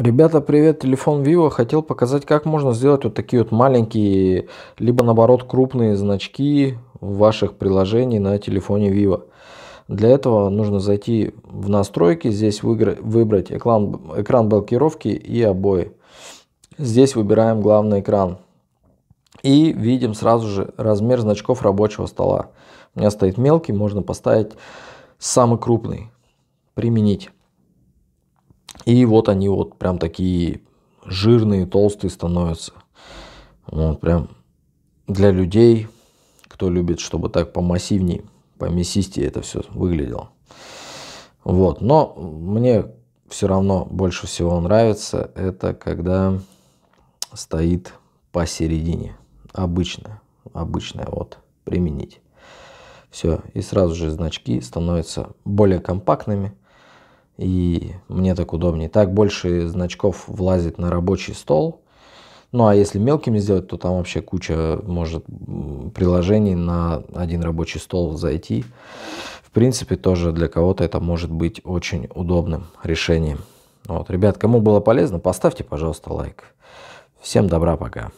Ребята, привет, телефон Vivo. Хотел показать, как можно сделать вот такие вот маленькие, либо наоборот крупные значки ваших приложений на телефоне Vivo. Для этого нужно зайти в настройки, здесь выбрать экран, экран блокировки и обои. Здесь выбираем главный экран. И видим сразу же размер значков рабочего стола. У меня стоит мелкий, можно поставить самый крупный. Применить. И вот они вот прям такие жирные, толстые становятся. Вот прям для людей, кто любит, чтобы так помассивнее, помесистее это все выглядело. Вот, но мне все равно больше всего нравится, это когда стоит посередине. Обычная, обычное вот, применить. Все, и сразу же значки становятся более компактными и мне так удобнее. Так больше значков влазит на рабочий стол. Ну а если мелкими сделать, то там вообще куча может приложений на один рабочий стол зайти. В принципе, тоже для кого-то это может быть очень удобным решением. Вот, ребят, кому было полезно, поставьте, пожалуйста, лайк. Всем добра, пока.